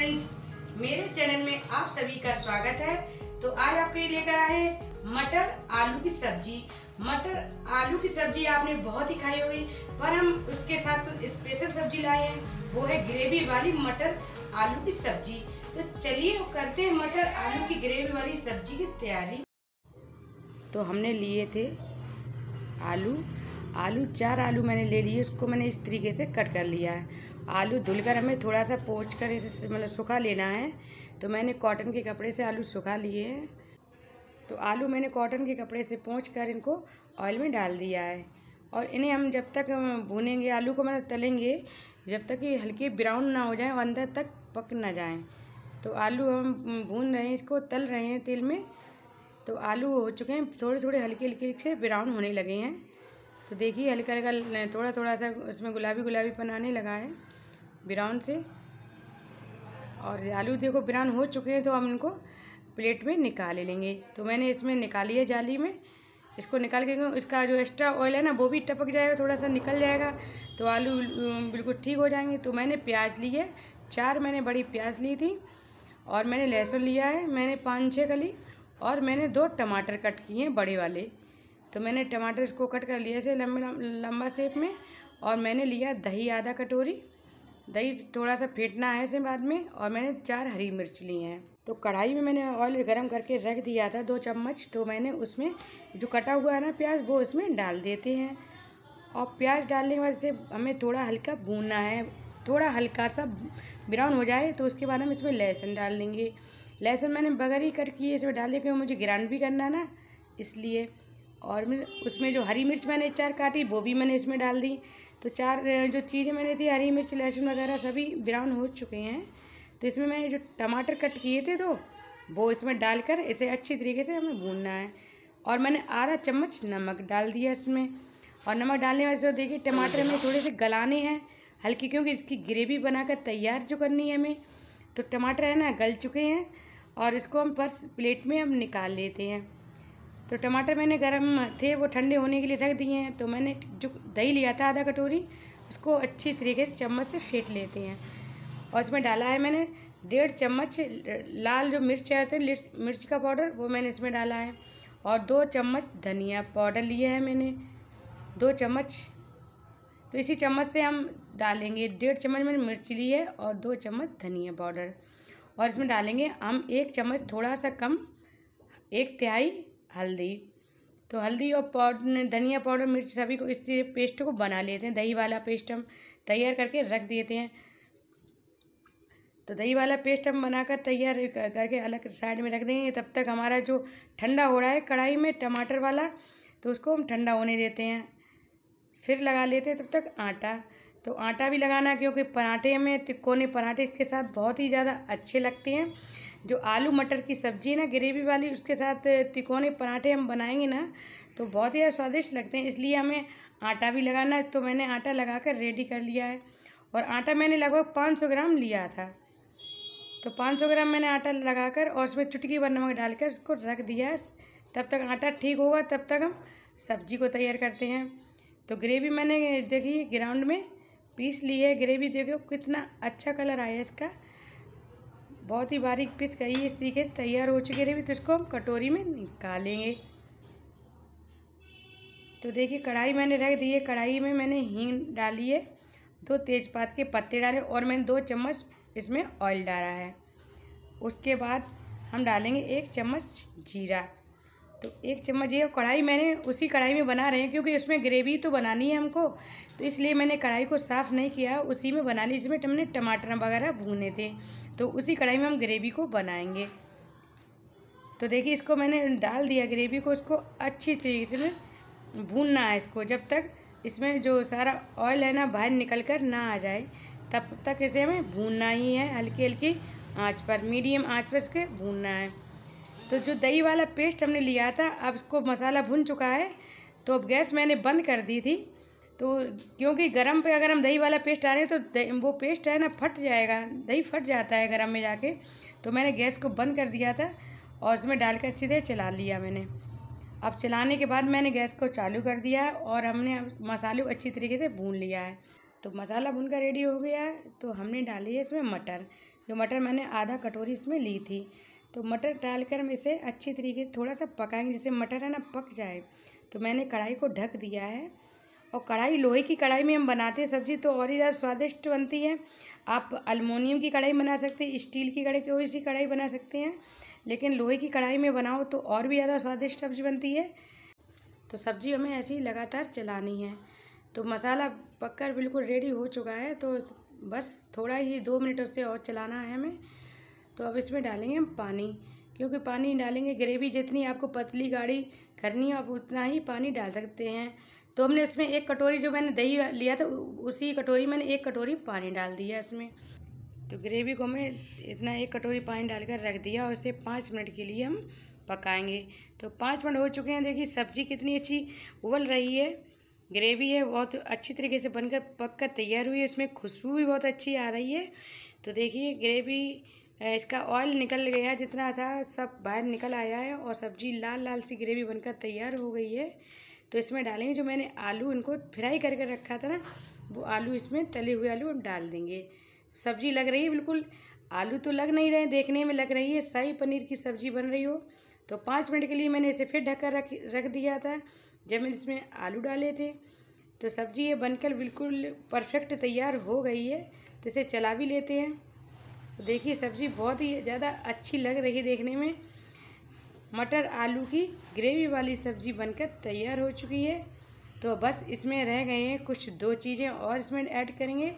friends मेरे channel में आप सभी का स्वागत है तो आज आपके लिए लेकर आए मटर आलू की सब्जी मटर आलू की सब्जी आपने बहुत ही खाई होगी पर हम उसके साथ कुछ स्पेशल सब्जी लाए हैं वो है ग्रेवी वाली मटर आलू की सब्जी तो चलिए करते हैं मटर आलू की ग्रेवी वाली सब्जी की तैयारी तो हमने लिए थे आलू आलू चार आलू मैंने ले लिए उसको मैंने इस तरीके से कट कर लिया है आलू धुलकर हमें थोड़ा सा पोच कर इसे मतलब सूखा लेना है तो मैंने कॉटन के कपड़े से आलू सूखा लिए हैं तो आलू मैंने कॉटन के कपड़े से पोंछ कर इनको ऑयल में डाल दिया है और इन्हें हम जब तक भूनेंगे आलू को मतलब तलेंगे जब तक ये हल्के ब्राउन ना हो जाए और अंदर तक पक ना जाए तो आलू हम भून रहे हैं इसको तल रहे हैं तेल में तो आलू हो चुके हैं थोड़े थोड़े हल्के हल्के से ब्राउन होने लगे हैं तो देखिए हल्का हल्का थोड़ा थोड़ा सा उसमें गुलाबी गुलाबी बनाने लगा है ब्राउन से और आलू देखो ब्राउन हो चुके हैं तो हम इनको प्लेट में निकाल लेंगे तो मैंने इसमें निकाली है जाली में इसको निकाल के इसका जो एक्स्ट्रा ऑयल है ना वो भी टपक जाएगा थोड़ा सा निकल जाएगा तो आलू बिल्कुल ठीक हो जाएंगे तो मैंने प्याज ली है चार मैंने बड़ी प्याज ली थी और मैंने लहसुन लिया है मैंने पाँच छः कली और मैंने दो टमाटर कट किए हैं बड़े वाले तो मैंने टमाटर इसको कट कर लिया से लंबे लंबा शेप में और मैंने लिया दही आधा कटोरी दही थोड़ा सा फेंटना है इसे बाद में और मैंने चार हरी मिर्च ली हैं तो कढ़ाई में मैंने ऑयल गरम करके रख दिया था दो चम्मच तो मैंने उसमें जो कटा हुआ है ना प्याज वो उसमें डाल देते हैं और प्याज डालने के बाद इसे हमें थोड़ा हल्का भूनना है थोड़ा हल्का सा ब्राउन हो जाए तो उसके बाद हम इसमें लहसुन डाल देंगे लहसुन मैंने बगैर ही कट किए इसमें डाल दिया क्योंकि मुझे ग्राइंड भी करना है ना इसलिए और उसमें जो हरी मिर्च मैंने चार काटी वो भी मैंने इसमें डाल दी तो चार जो चीज़ें मैंने थी हरी मिर्च लहसुन वगैरह सभी ब्राउन हो चुके हैं तो इसमें मैंने जो टमाटर कट किए थे तो वो इसमें डालकर इसे अच्छी तरीके से हमें भूनना है और मैंने आधा चम्मच नमक डाल दिया इसमें और नमक डालने वाले से तो देखिए टमाटर हमें थोड़े से गलाने हैं हल्की क्योंकि इसकी ग्रेवी बनाकर तैयार जो करनी है हमें तो टमाटर है ना गल चुके हैं और इसको हम फर्स्ट प्लेट में हम निकाल लेते हैं तो टमाटर मैंने गर्म थे वो ठंडे होने के लिए रख दिए हैं तो मैंने जो दही लिया था आधा कटोरी उसको अच्छी तरीके से चम्मच से फेंट लेते हैं और इसमें डाला है मैंने डेढ़ चम्मच लाल जो मिर्च आते हैं मिर्च का पाउडर वो मैंने इसमें डाला है और दो चम्मच धनिया पाउडर लिया है मैंने दो चम्मच तो इसी चम्मच से हम डालेंगे डेढ़ चम्मच मैंने मिर्च ली है और दो चम्मच धनिया पाउडर और इसमें डालेंगे हम एक चम्मच थोड़ा सा कम एक तिहाई हल्दी तो हल्दी और पाउडर धनिया पाउडर मिर्च सभी को इस पेस्ट को बना लेते हैं दही वाला पेस्ट हम तैयार करके रख देते हैं तो दही वाला पेस्ट हम बनाकर तैयार करके अलग साइड में रख देंगे तब तक हमारा जो ठंडा हो रहा है कढ़ाई में टमाटर वाला तो उसको हम ठंडा होने देते हैं फिर लगा लेते हैं तब तक आटा तो आटा भी लगाना क्योंकि पराठे में तिक्कोने पराठे इसके साथ बहुत ही ज़्यादा अच्छे लगते हैं जो आलू मटर की सब्ज़ी है ना ग्रेवी वाली उसके साथ तिकोने पराठे हम बनाएंगे ना तो बहुत ही स्वादिष्ट लगते हैं इसलिए हमें आटा भी लगाना है तो मैंने आटा लगा कर रेडी कर लिया है और आटा मैंने लगभग पाँच सौ ग्राम लिया था तो 500 ग्राम मैंने आटा लगाकर और उसमें चुटकी भर नमक डालकर उसको रख दिया तब तक आटा ठीक होगा तब तक हम सब्जी को तैयार करते हैं तो ग्रेवी मैंने देखिए ग्राउंड में पीस ली है ग्रेवी देखो कितना अच्छा कलर आया इसका बहुत ही बारीक पीस कही इस तरीके से तैयार हो चुके रहे भी तो इसको हम कटोरी में निकालेंगे तो देखिए कढ़ाई मैंने रख दी है कढ़ाई में मैंने हींग डाली है दो तेज़पात के पत्ते डाले और मैंने दो चम्मच इसमें ऑयल डाला है उसके बाद हम डालेंगे एक चम्मच जीरा तो एक चम्मच ये कढ़ाई मैंने उसी कढ़ाई में बना रहे हैं क्योंकि उसमें ग्रेवी तो बनानी है हमको तो इसलिए मैंने कढ़ाई को साफ़ नहीं किया उसी में बना ली जिसमें हमने टमाटर वगैरह भूने थे तो उसी कढ़ाई में हम ग्रेवी को बनाएंगे तो देखिए इसको मैंने डाल दिया ग्रेवी को इसको अच्छी तरीके से भूनना है इसको जब तक इसमें जो सारा ऑयल है ना बाहर निकल कर ना आ जाए तब तक इसे हमें भूनना ही है हल्की हल्की आँच पर मीडियम आँच पर इसके भूनना है तो जो दही वाला पेस्ट हमने लिया था अब उसको मसाला भुन चुका है तो अब गैस मैंने बंद कर दी थी तो क्योंकि गरम पे अगर हम दही वाला पेस्ट डालें तो वो पेस्ट है ना फट जाएगा दही फट जाता है गरम में जाके तो मैंने गैस को बंद कर दिया था और उसमें डाल के अच्छी देर चला लिया मैंने अब चलाने के बाद मैंने गैस को चालू कर दिया है और हमने मसाले अच्छी तरीके से भून लिया है तो मसाला भून कर रेडी हो गया है तो हमने डाली है इसमें मटर जो मटर मैंने आधा कटोरी इसमें ली थी तो मटर डालकर हम इसे अच्छी तरीके से थोड़ा सा पकाएंगे जैसे मटर है ना पक जाए तो मैंने कढ़ाई को ढक दिया है और कढ़ाई लोहे की कढ़ाई में हम बनाते हैं सब्ज़ी तो और ही ज़्यादा स्वादिष्ट बनती है आप अलमोनियम की कढ़ाई बना सकते हैं स्टील की कढ़ाई कोई सी कढ़ाई बना सकते हैं लेकिन लोहे की कढ़ाई में बनाओ तो और भी ज़्यादा स्वादिष्ट सब्ज़ी बनती है तो सब्ज़ी हमें ऐसे ही लगातार चलानी है तो मसाला पककर बिल्कुल रेडी हो चुका है तो बस थोड़ा ही दो मिनट उससे और चलाना है हमें तो अब इसमें डालेंगे हम पानी क्योंकि पानी डालेंगे ग्रेवी जितनी आपको पतली गाढ़ी करनी हो आप उतना ही पानी डाल सकते हैं तो हमने इसमें एक कटोरी जो मैंने दही लिया था उसी कटोरी मैंने एक कटोरी पानी डाल दिया इसमें तो ग्रेवी को हमें इतना एक कटोरी पानी डालकर रख दिया और इसे पाँच मिनट के लिए हम पकाएंगे तो पाँच मिनट हो चुके हैं देखिए सब्ज़ी कितनी अच्छी उबल रही है ग्रेवी है बहुत अच्छी तरीके से बनकर पक कर तैयार हुई है इसमें खुशबू भी बहुत अच्छी आ रही है तो देखिए ग्रेवी इसका ऑयल निकल गया जितना था सब बाहर निकल आया है और सब्जी लाल लाल सी ग्रेवी बनकर तैयार हो गई है तो इसमें डालेंगे जो मैंने आलू इनको फ्राई करके रखा था ना वो आलू इसमें तले हुए आलू हम डाल देंगे सब्जी लग रही है बिल्कुल आलू तो लग नहीं रहे देखने में लग रही है शाही पनीर की सब्जी बन रही हो तो पाँच मिनट के लिए मैंने इसे फिर ढककर रख रख दिया था जब मैंने इसमें आलू डाले थे तो सब्जी ये बनकर बिल्कुल परफेक्ट तैयार हो गई है तो इसे चला भी लेते हैं तो देखिए सब्ज़ी बहुत ही ज़्यादा अच्छी लग रही है देखने में मटर आलू की ग्रेवी वाली सब्ज़ी बनकर तैयार हो चुकी है तो बस इसमें रह गए हैं कुछ दो चीज़ें और इसमें ऐड करेंगे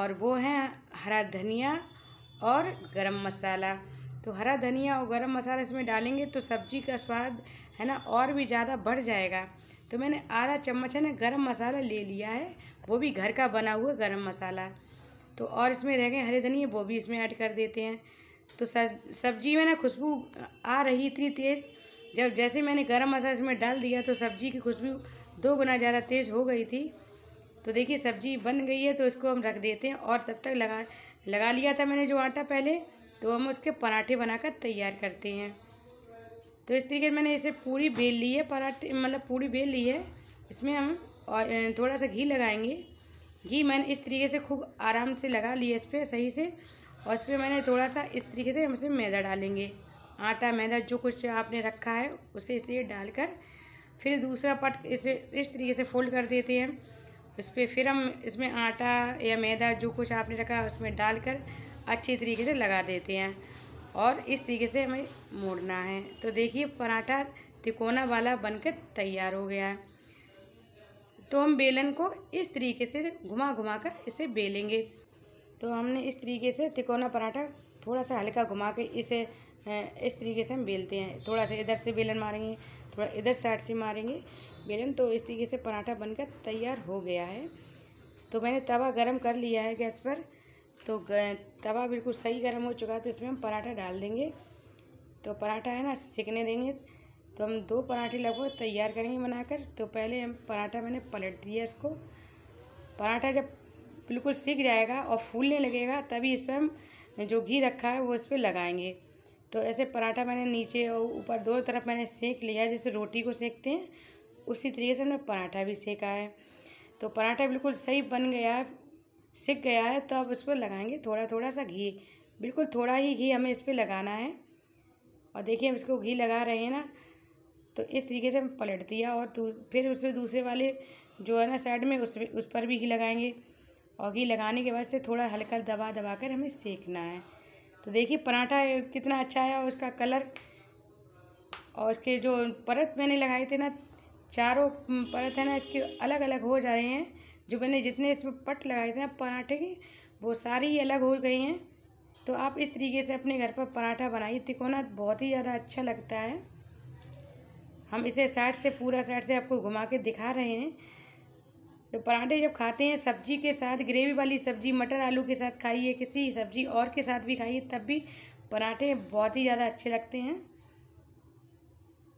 और वो हैं हरा धनिया और गरम मसाला तो हरा धनिया और गरम मसाला इसमें डालेंगे तो सब्ज़ी का स्वाद है ना और भी ज़्यादा बढ़ जाएगा तो मैंने आधा चम्मच है ना गर्म मसाला ले लिया है वो भी घर का बना हुआ गर्म मसाला तो और इसमें रह गए हरे धनिया वो भी इसमें ऐड कर देते हैं तो सब्ज़ी में ना खुशबू आ रही इतनी तेज़ जब जैसे मैंने गरम मसाला इसमें डाल दिया तो सब्ज़ी की खुशबू दो गुना ज़्यादा तेज़ हो गई थी तो देखिए सब्ज़ी बन गई है तो इसको हम रख देते हैं और तब तक लगा लगा लिया था मैंने जो आटा पहले तो हम उसके पराठे बनाकर तैयार करते हैं तो इस तरीके से मैंने इसे पूरी बेल ली है पराठे मतलब पूरी बेल ली है इसमें हम और थोड़ा सा घी लगाएंगे घी मैंने इस तरीके से खूब आराम से लगा लिया इस पर सही से और इस पर मैंने थोड़ा सा इस तरीके से हम इसमें मैदा डालेंगे आटा मैदा जो कुछ आपने रखा है उसे इस तरीके डालकर फिर दूसरा पट इसे इस तरीके से फोल्ड कर देते हैं उस पर फिर हम इसमें आटा या मैदा जो कुछ आपने रखा है उसमें डालकर अच्छी तरीके से लगा देते हैं और इस तरीके से हमें मोड़ना है तो देखिए पराठा तिकोना वाला बनकर तैयार हो गया है तो हम बेलन को इस तरीके से घुमा घुमा कर इसे बेलेंगे तो हमने इस तरीके से तिकोना पराठा थोड़ा सा हल्का घुमा के इसे इस तरीके से हम बेलते हैं थोड़ा सा इधर से बेलन मारेंगे थोड़ा इधर साइड से मारेंगे बेलन तो इस तरीके से पराठा बनकर तैयार हो गया है तो मैंने तवा गर्म कर लिया है गैस पर तो तवा बिल्कुल सही गर्म हो चुका है तो इसमें हम पराठा डाल देंगे तो पराठा है ना सिकने देंगे तो हम दो पराठे लगभग तैयार करेंगे बनाकर तो पहले हम पराठा मैंने पलट दिया इसको पराठा जब बिल्कुल सीख जाएगा और फूलने लगेगा तभी इस पर हम जो घी रखा है वो इस पर लगाएंगे तो ऐसे पराठा मैंने नीचे और ऊपर दोनों तरफ मैंने सेक लिया जैसे रोटी को सेकते हैं उसी तरीके से हमने पराठा भी सेका है तो पराठा बिल्कुल सही बन गया है सीख गया है तो अब उस पर लगाएंगे थोड़ा थोड़ा सा घी बिल्कुल थोड़ा ही घी हमें इस पर लगाना है और देखिए हम इसको घी लगा रहे हैं ना तो इस तरीके से हम पलट दिया और फिर उसमें दूसरे वाले जो है ना साइड में उस उस पर भी घी लगाएंगे और घी लगाने के बाद से थोड़ा हल्का दबा दबा कर हमें सेकना है तो देखिए पराठा कितना अच्छा है और उसका कलर और उसके जो परत मैंने लगाई थी ना चारों परत है ना इसके अलग अलग हो जा रहे हैं जो मैंने जितने इसमें पट लगाए थे ना पराठे की वो सारी ही अलग हो गई हैं तो आप इस तरीके से अपने घर पर पराठा बनाइए तिकोना बहुत ही ज़्यादा अच्छा लगता है हम इसे साइड से पूरा साइड से आपको घुमा के दिखा रहे हैं तो पराठे जब खाते हैं सब्जी के साथ ग्रेवी वाली सब्जी मटर आलू के साथ खाइए किसी सब्जी और के साथ भी खाइए तब भी पराठे बहुत ही ज़्यादा अच्छे लगते हैं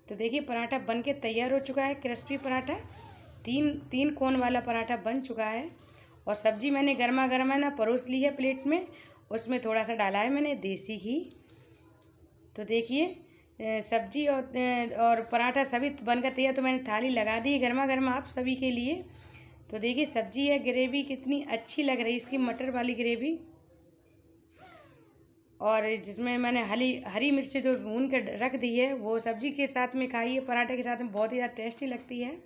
तो देखिए पराठा बन के तैयार हो चुका है क्रिस्पी पराठा तीन तीन कोन वाला पराठा बन चुका है और सब्जी मैंने गर्मा गर्मा ना परोस ली है प्लेट में उसमें थोड़ा सा डाला है मैंने देसी घी तो देखिए सब्जी और और पराठा सभी तो बनकर तैयार तो मैंने थाली लगा दी गर्मा गर्मा आप सभी के लिए तो देखिए सब्जी है ग्रेवी कितनी अच्छी लग रही है इसकी मटर वाली ग्रेवी और जिसमें मैंने हरी हरी मिर्ची जो भून कर रख दी है वो सब्जी के साथ में खाई है पराठे के साथ में बहुत ही ज़्यादा टेस्टी लगती है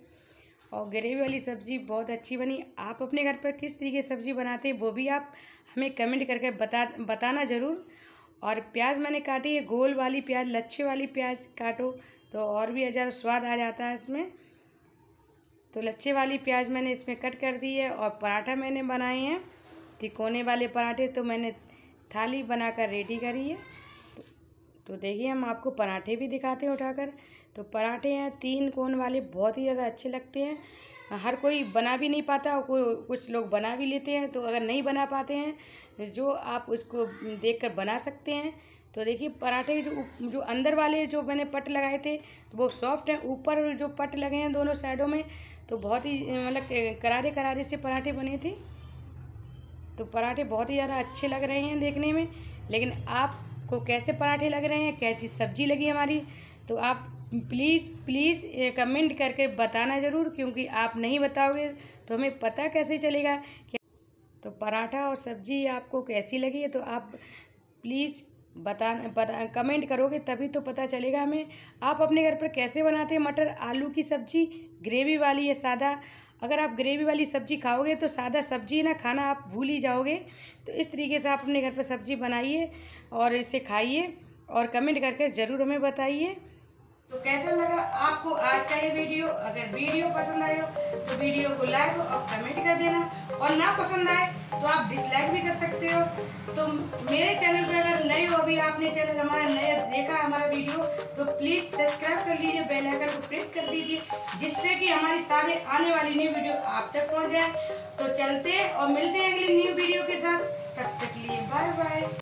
और ग्रेवी वाली सब्ज़ी बहुत अच्छी बनी आप अपने घर पर किस तरीके सब्ज़ी बनाते हैं वो भी आप हमें कमेंट करके बता बताना ज़रूर और प्याज मैंने काटी है गोल वाली प्याज लच्छे वाली प्याज काटो तो और भी अजर स्वाद आ जाता है इसमें तो लच्छे वाली प्याज मैंने इसमें कट कर दी है और पराठा मैंने बनाए हैं तिकोने वाले पराठे तो मैंने थाली बनाकर रेडी करी है तो, तो देखिए हम आपको पराठे भी दिखाते हैं उठाकर तो पराठे हैं तीन कोन वाले बहुत ही ज़्यादा अच्छे लगते हैं हर कोई बना भी नहीं पाता और कोई कुछ लोग बना भी लेते हैं तो अगर नहीं बना पाते हैं जो आप उसको देख कर बना सकते हैं तो देखिए पराठे जो जो अंदर वाले जो मैंने पट लगाए थे तो वो सॉफ्ट हैं ऊपर जो पट लगे हैं दोनों साइडों में तो बहुत ही मतलब करारे करारे से पराठे बने थे तो पराठे बहुत ही ज़्यादा अच्छे लग रहे हैं देखने में लेकिन आपको कैसे पराठे लग रहे हैं कैसी सब्जी लगी हमारी तो आप प्लीज़ प्लीज़ कमेंट करके बताना ज़रूर क्योंकि आप नहीं बताओगे तो हमें पता कैसे चलेगा कि तो पराठा और सब्ज़ी आपको कैसी लगी है तो आप प्लीज़ बता, बता कमेंट करोगे तभी तो पता चलेगा हमें आप अपने घर पर कैसे बनाते हैं मटर आलू की सब्ज़ी ग्रेवी वाली या सादा अगर आप ग्रेवी वाली सब्ज़ी खाओगे तो सादा सब्ज़ी ना खाना आप भूल ही जाओगे तो इस तरीके से आप अपने घर पर सब्ज़ी बनाइए और इसे खाइए और कमेंट करके ज़रूर हमें बताइए तो कैसा लगा आपको आज का ये वीडियो अगर वीडियो पसंद आए तो वीडियो को लाइक और कमेंट कर देना और ना पसंद आए तो आप डिसलाइक भी कर सकते हो तो मेरे चैनल पर अगर नए हो अभी आपने चैनल हमारा नया देखा हमारा वीडियो तो प्लीज़ सब्सक्राइब कर लीजिए बेल आइकन को प्रेस कर दीजिए जिससे कि हमारी सारे आने वाली न्यू वीडियो आप तक पहुँच जाए तो चलते हैं और मिलते हैं अगली न्यू वीडियो के साथ तब तक लिए बाय बाय